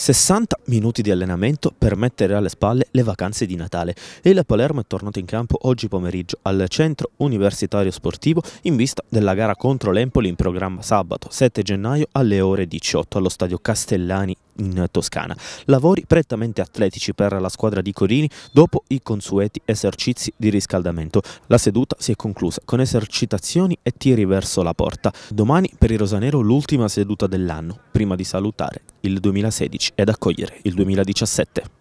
60 minuti di allenamento per mettere alle spalle le vacanze di Natale e la Palermo è tornato in campo oggi pomeriggio al centro universitario sportivo in vista della gara contro l'Empoli in programma sabato 7 gennaio alle ore 18 allo stadio Castellani in Toscana. Lavori prettamente atletici per la squadra di Corini dopo i consueti esercizi di riscaldamento. La seduta si è conclusa con esercitazioni e tiri verso la porta. Domani per il Rosanero l'ultima seduta dell'anno, prima di salutare il 2016 ed accogliere il 2017.